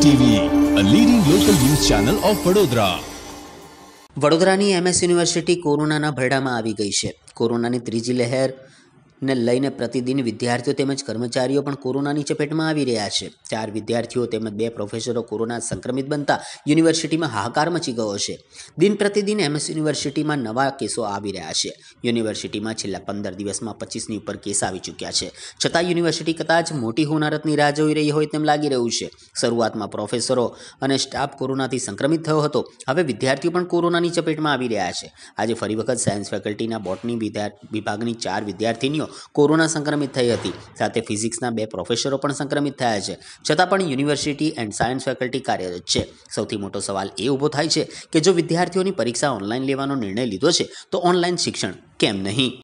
TV a leading local news channel of Vadodara વડોદરાની MS university કોરોનાના ભરડામાં આવી ગઈ છે કોરોનાની ત્રીજી લહેર ને લઈને પ્રતિદિન વિદ્યાર્થીઓ તેમજ કર્મચારીઓ પણ કોરોનાની ચપેટમાં આવી રહ્યા છે ચાર વિદ્યાર્થીઓ તેમજ બે પ્રોફેસરો કોરોના સંક્રમિત બનતા યુનિવર્સિટીમાં હાહાકાર મચી ગયો છે દિન પ્રતિદિન એમએસ યુનિવર્સિટીમાં નવા કેસો આવી રહ્યા છે યુનિવર્સિટીમાં છેલ્લા પંદર દિવસમાં પચીસની ઉપર કેસ આવી ચૂક્યા છે છતાં યુનિવર્સિટી કદાચ મોટી હોનારતની રાહ જોઈ રહી હોય તેમ લાગી રહ્યું છે શરૂઆતમાં પ્રોફેસરો અને સ્ટાફ કોરોનાથી સંક્રમિત થયો હતો હવે વિદ્યાર્થીઓ પણ કોરોનાની ચપેટમાં આવી રહ્યા છે આજે ફરી વખત સાયન્સ ફેકલ્ટીના બોટની વિદ્યા વિભાગની ચાર વિદ્યાર્થીનીઓ કોરોના સંક્રમિત થઈ હતી સાથે ફિઝિક્સના બે પ્રોફેસરો પણ સંક્રમિત થયા છે છતાં પણ યુનિવર્સિટી એન્ડ સાયન્સ ફેકલ્ટી કાર્યરત છે સૌથી મોટો સવાલ એ ઊભો થાય છે કે જો વિદ્યાર્થીઓની પરીક્ષા ઓનલાઈન લેવાનો નિર્ણય લીધો છે તો ઓનલાઈન શિક્ષણ કેમ નહીં